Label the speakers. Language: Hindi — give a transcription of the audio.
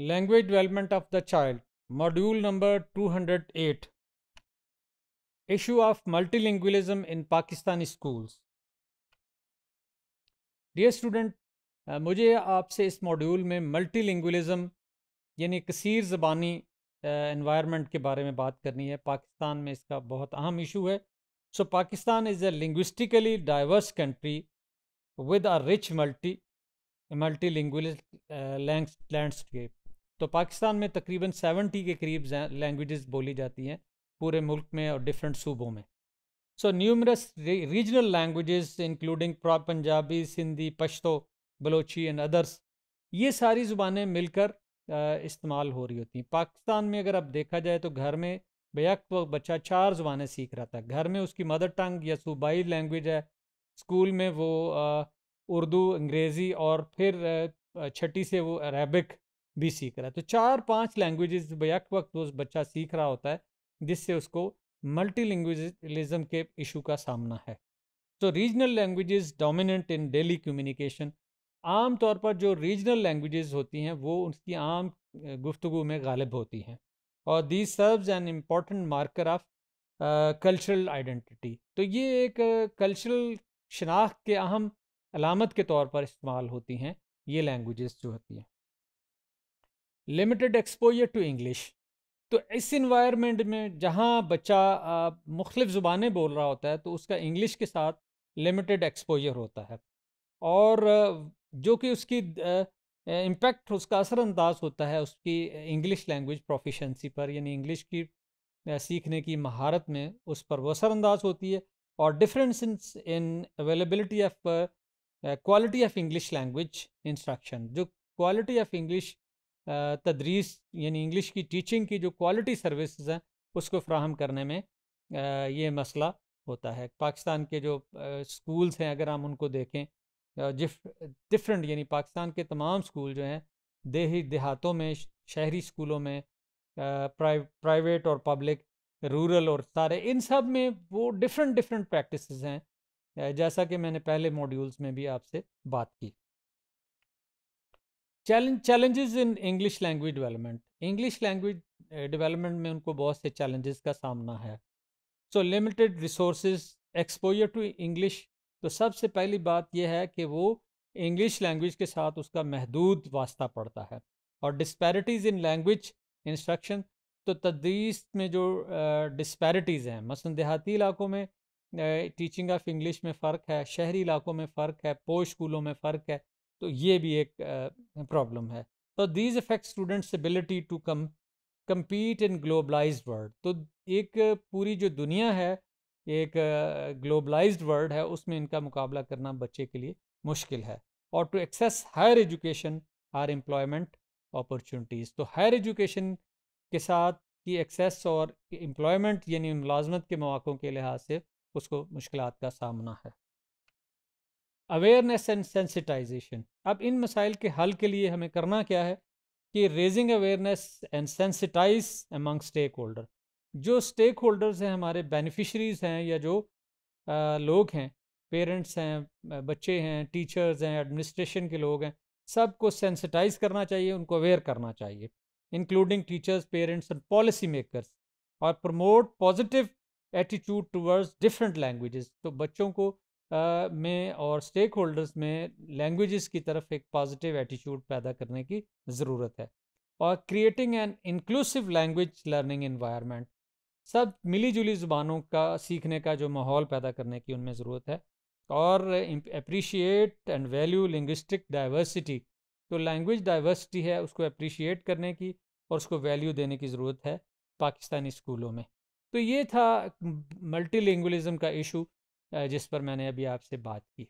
Speaker 1: the child module number two hundred eight 208 of multi multilingualism in Pakistani schools dear student मुझे आपसे इस मॉड्यूल में लिंग्वेजम यानी कसीर ज़बानी इन्वायरमेंट के बारे में बात करनी है पाकिस्तान में इसका बहुत अहम इशू है so Pakistan is a linguistically diverse country with a rich multi multi lingualist landscape तो पाकिस्तान में तकरीबन सेवेंटी के करीब लैंग्वेजेस बोली जाती हैं पूरे मुल्क में और डिफरेंट सूबों में so numerous regional languages including Punjabi Sindhi Pashto Balochi and others ये सारी ज़ुबानें मिलकर इस्तेमाल हो रही होती हैं पाकिस्तान में अगर आप देखा जाए तो घर में बेक वक्त बच्चा चार ज़ुबानें सीख रहा था घर में उसकी मदर टंग या सूबाई लैंग्वेज है स्कूल में वो उर्दू अंग्रेज़ी और फिर छठी से वो अरबिक भी सीख रहा है तो चार पांच लैंग्वेजेस बैक वक्त वो बच्चा सीख रहा होता है जिससे उसको मल्टी लैंग्वेजलिज्म के इशू का सामना है तो regional languages dominant in daily communication आम तौर पर जो रीजनल लैंग्वेजेस होती हैं वो उसकी आम गुफ्तु में गालिब होती हैं और the serves an important marker of cultural identity तो ये एक कल्चरल शनाख्त के अहम अलामत के तौर पर इस्तेमाल होती हैं ये लैंग्वेजेस जो होती हैं लिमिटेड एक्सपोजर टू इंग्लिश तो इस इन्वायरमेंट में जहाँ बच्चा मुख्तफ ज़ुबानें बोल रहा होता है तो उसका इंग्लिश के साथ लिमिटेड एक्सपोजर होता है और जो कि उसकी इम्पेक्ट उसका असरअंदाज होता है उसकी इंग्लिश लैंग्वेज प्रोफिशेंसी पर यानी इंग्लिश की सीखने की महारत में उस पर वो असरअंदाज होती है और difference in in availability of quality of English language instruction जो क्वालिटी ऑफ इंग्लिश तदरीस यानी इंग्लिश की टीचिंग की जो क्वालिटी सर्विसेज हैं उसको फ्राहम करने में ये मसला होता है पाकिस्तान के जो स्कूल्स हैं अगर हम उनको देखें जिफ डिफरेंट यानी पाकिस्तान के तमाम स्कूल जो हैं देही देहातों में शहरी स्कूलों में प्राइ, प्राइवेट और पब्लिक रूरल और सारे इन सब में वो डिफरेंट डिफरेंट प्रैक्टिसेस हैं जैसा कि मैंने पहले मॉड्यूल्स में भी आपसे बात की challenge challenges in English language development English language development में उनको बहुत से चैलेंजेस का सामना है so limited resource exposure to English तो सबसे पहली बात यह है कि वो इंग्लिश लैंग्वेज के साथ उसका महदूद वास्ता पड़ता है और डिस्पैरिटीज़ इन लैंग्वेज इंस्ट्रक्शन तो तदरीस में जो डिस्पैरिटीज़ हैं मसलन देहाती इलाकों में टीचिंग ऑफ इंग्लिश में फ़र्क है शहरी इलाकों में फ़र्क है पोस्ट स्कूलों में फ़र्क है तो ये भी एक प्रॉब्लम है तो these effect students ability to come compete in globalize world तो एक पूरी जो दुनिया है एक ग्लोबलाइज वर्ल्ड है उसमें इनका मुकाबला करना बच्चे के लिए मुश्किल है और to access higher education or employment opportunities तो हायर एजुकेशन के साथ की एक्सेस और एम्प्लॉयमेंट यानी मुलाजमत के मौक़ों के लिहाज से उसको मुश्किल का सामना है अवेयरनेस एंड सेंसिटाइजेशन अब इन मसाइल के हल के लिए हमें करना क्या है कि raising awareness and sensitize among stake holder जो स्टेक होल्डर्स हैं हमारे बेनिफिशरीज़ हैं या जो आ, लोग हैं पेरेंट्स हैं बच्चे हैं टीचर्स हैं एडमिनिस्ट्रेशन के लोग हैं सबको सेंसिटाइज करना चाहिए उनको अवेयर करना चाहिए including teachers parents and policy makers और promote positive attitude towards different languages तो बच्चों को में और स्टेक होल्डर्स में लैंग्वेजेस की तरफ एक पॉजिटिव एटीट्यूड पैदा करने की ज़रूरत है और creating an inclusive language learning environment सब मिलीजुली ज़ुबानों का सीखने का जो माहौल पैदा करने की उनमें ज़रूरत है और appreciate and value linguistic diversity तो लैंग्वेज डाइवर्सिटी है उसको अप्रिशिएट करने की और उसको वैल्यू देने की ज़रूरत है पाकिस्तानी स्कूलों में तो ये था मल्टी का इशू जिस पर मैंने अभी आपसे बात की